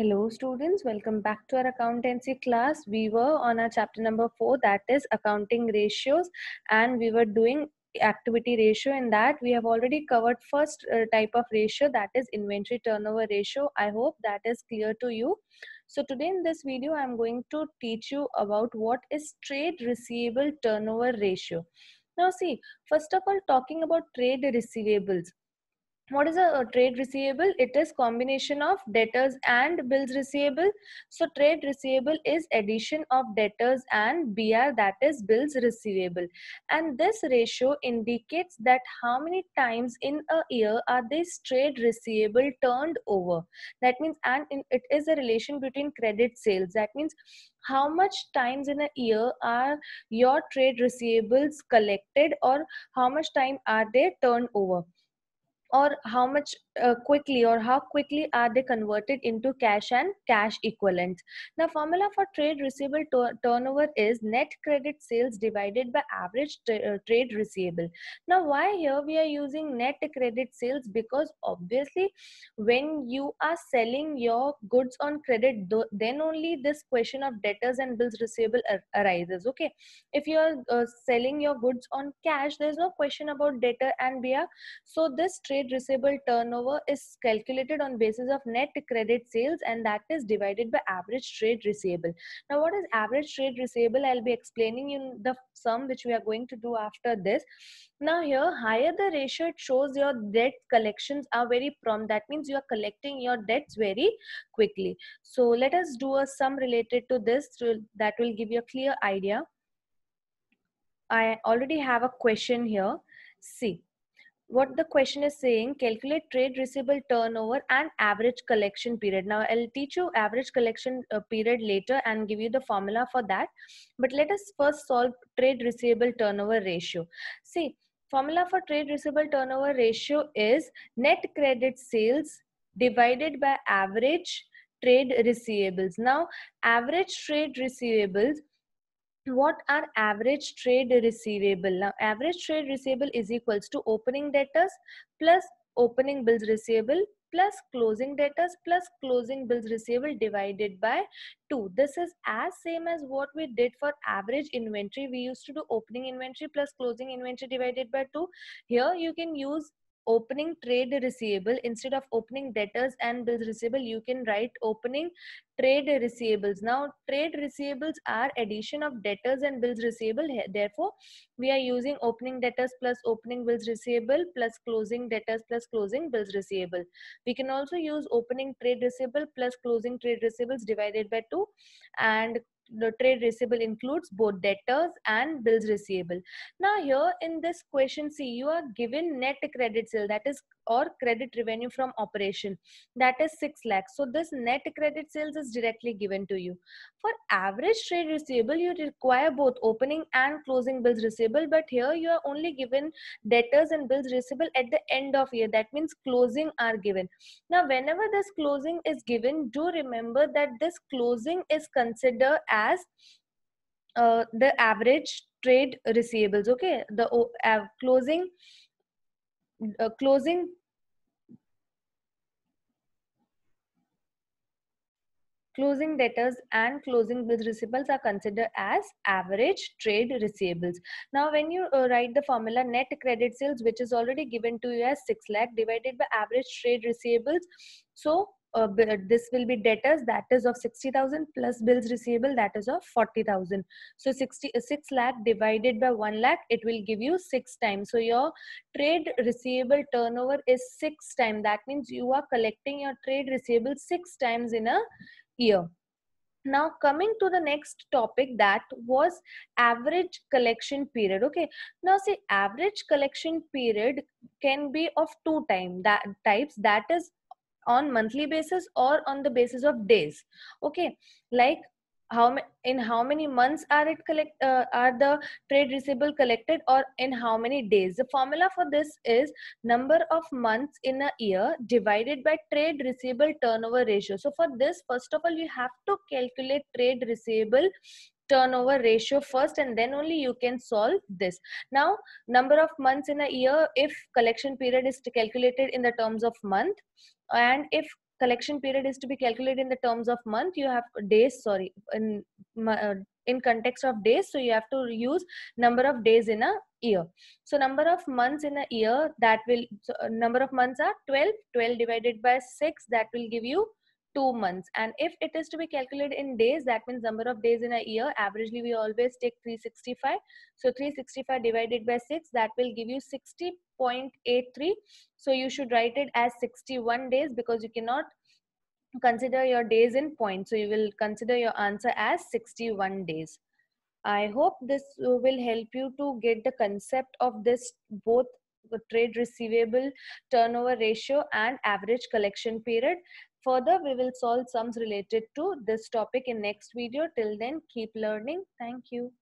Hello students, welcome back to our accountancy class. We were on our chapter number 4 that is accounting ratios and we were doing activity ratio in that we have already covered first uh, type of ratio that is inventory turnover ratio. I hope that is clear to you. So today in this video I am going to teach you about what is trade receivable turnover ratio. Now see, first of all talking about trade receivables what is a, trade receivable it is combination of debtors and bills receivable so trade receivable is addition of debtors and br that is bills receivable and this ratio indicates that how many times in a year are these trade receivable turned over that means and in, it is a relation between credit sales that means how much times in a year are your trade receivables collected or how much time are they turned over or how much uh, quickly or how quickly are they converted into cash and cash equivalents Now, formula for trade receivable to- turnover is net credit sales divided by average uh, trade receivable now why here we are using net credit sales because obviously when you are selling your goods on credit th- then only this question of debtors and bills receivable ar- arises okay if you are uh, selling your goods on cash there's no question about debtor and bill so this trade trade receivable turnover is calculated on basis of net credit sales and that is divided by average trade receivable. Now what is average trade receivable? I'll be explaining in the sum which we are going to do after this. Now here higher the ratio it shows your debt collections are very prompt. That means you are collecting your debts very quickly. So let us do a sum related to this that will give you a clear idea. I already have a question here. See, what the question is saying calculate trade receivable turnover and average collection period now i'll teach you average collection uh, period later and give you the formula for that but let us first solve trade receivable turnover ratio see formula for trade receivable turnover ratio is net credit sales divided by average trade receivables now average trade receivables what are average trade receivable now average trade receivable is equals to opening debtors plus opening bills receivable plus closing debtors plus closing bills receivable divided by 2 this is as same as what we did for average inventory we used to do opening inventory plus closing inventory divided by 2 here you can use opening trade receivable instead of opening debtors and bills receivable you can write opening trade receivables now trade receivables are addition of debtors and bills receivable therefore we are using opening debtors plus opening bills receivable plus closing debtors plus closing bills receivable we can also use opening trade receivable plus closing trade receivables divided by 2 and the trade receivable includes both debtors and bills receivable. Now here in this question, see you are given net credit sale that is or credit revenue from operation that is 6 lakhs so this net credit sales is directly given to you for average trade receivable you require both opening and closing bills receivable but here you are only given debtors and bills receivable at the end of year that means closing are given now whenever this closing is given do remember that this closing is considered as uh, the average trade receivables okay the uh, closing uh, closing Closing debtors and closing bills receivables are considered as average trade receivables. Now, when you uh, write the formula net credit sales, which is already given to you as 6 lakh divided by average trade receivables. So, uh, uh this will be debtors that is of 60000 plus bills receivable that is of 40000 so 60 uh, 6 lakh divided by 1 lakh it will give you 6 times so your trade receivable turnover is 6 times that means you are collecting your trade receivable 6 times in a year. Now, coming to the next topic that was average collection period. Okay, now see, average collection period can be of two time that types that is on monthly basis or on the basis of days okay like how in how many months are it collect uh, are the trade receivable collected or in how many days the formula for this is number of months in a year divided by trade receivable turnover ratio so for this first of all you have to calculate trade receivable turnover ratio first and then only you can solve this now number of months in a year if collection period is calculated in the terms of month and if collection period is to be calculated in the terms of month you have days sorry in uh, in context of days so you have to use number of days in a year so number of months in a year that will so uh, number of months are 12 12 divided by 6 that will give you two months and if it is to be calculated in days that means number of days in a year averagely we always take 365 so 365 divided by 6 that will give you 60.83 so you should write it as 61 days because you cannot consider your days in points so you will consider your answer as 61 days i hope this will help you to get the concept of this both trade receivable turnover ratio and average collection period Further, we will solve sums related to this topic in next video. Till then, keep learning. Thank you.